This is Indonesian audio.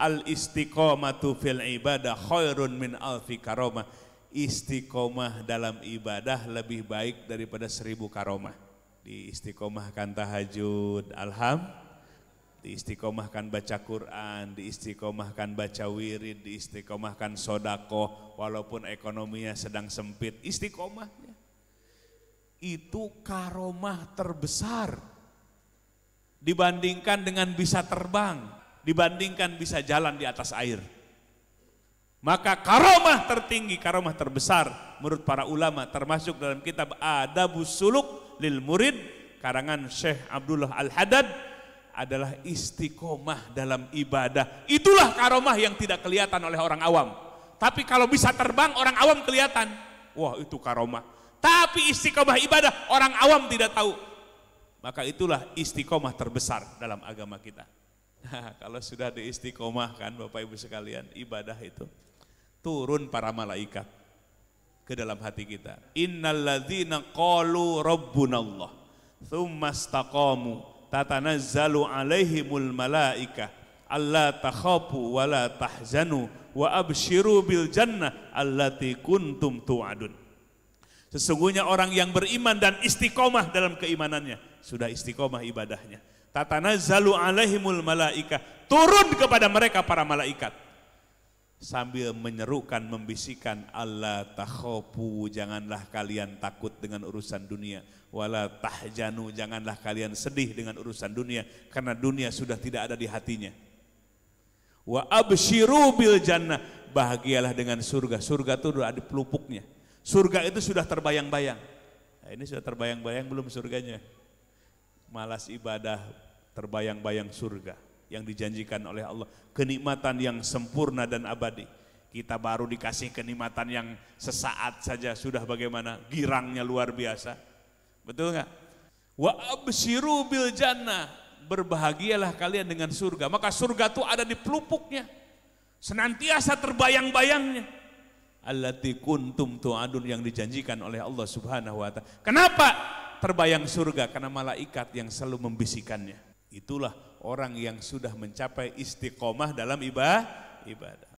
al istiqomatu fil ibadah khairun min alfi karomah istiqomah dalam ibadah lebih baik daripada seribu karomah di istiqomahkan tahajud alham di istiqomahkan baca Quran di istiqomahkan baca wirid di istiqomahkan sodako walaupun ekonominya sedang sempit istiqomahnya itu karomah terbesar dibandingkan dengan bisa terbang dibandingkan bisa jalan di atas air. Maka karomah tertinggi, karomah terbesar menurut para ulama termasuk dalam kitab Adabus Suluk lil Murid karangan Syekh Abdullah Al-Haddad adalah istiqomah dalam ibadah. Itulah karomah yang tidak kelihatan oleh orang awam. Tapi kalau bisa terbang orang awam kelihatan. Wah, itu karomah. Tapi istiqomah ibadah orang awam tidak tahu. Maka itulah istiqomah terbesar dalam agama kita. Nah, kalau sudah diistiqomahkan Bapak Ibu sekalian ibadah itu turun para malaikat ke dalam hati kita. Innalladzina qalu rabbunallah tsumma istaqamu tatanazzalu alaihimul malaika alla takhafu wa la tahzanu wa absyiru bil jannah allati kuntum tu'adun. Sesungguhnya orang yang beriman dan istiqomah dalam keimanannya sudah istiqomah ibadahnya tatanazzalu alaihimul malaika turun kepada mereka para malaikat sambil menyerukan membisikkan Allah takhofu janganlah kalian takut dengan urusan dunia wala tahjanu janganlah kalian sedih dengan urusan dunia karena dunia sudah tidak ada di hatinya wa abshiru bil jannah bahagialah dengan surga surga itu sudah ada pelupuknya surga itu sudah terbayang-bayang nah, ini sudah terbayang-bayang belum surganya malas ibadah terbayang-bayang surga yang dijanjikan oleh Allah. Kenikmatan yang sempurna dan abadi. Kita baru dikasih kenikmatan yang sesaat saja sudah bagaimana girangnya luar biasa. Betul nggak? Wa absiru bil jannah. Berbahagialah kalian dengan surga. Maka surga itu ada di pelupuknya. Senantiasa terbayang-bayangnya. Allati kuntum tu'adun yang dijanjikan oleh Allah Subhanahu wa taala. Kenapa? terbayang surga karena malaikat yang selalu membisikannya. Itulah orang yang sudah mencapai istiqomah dalam ibadah.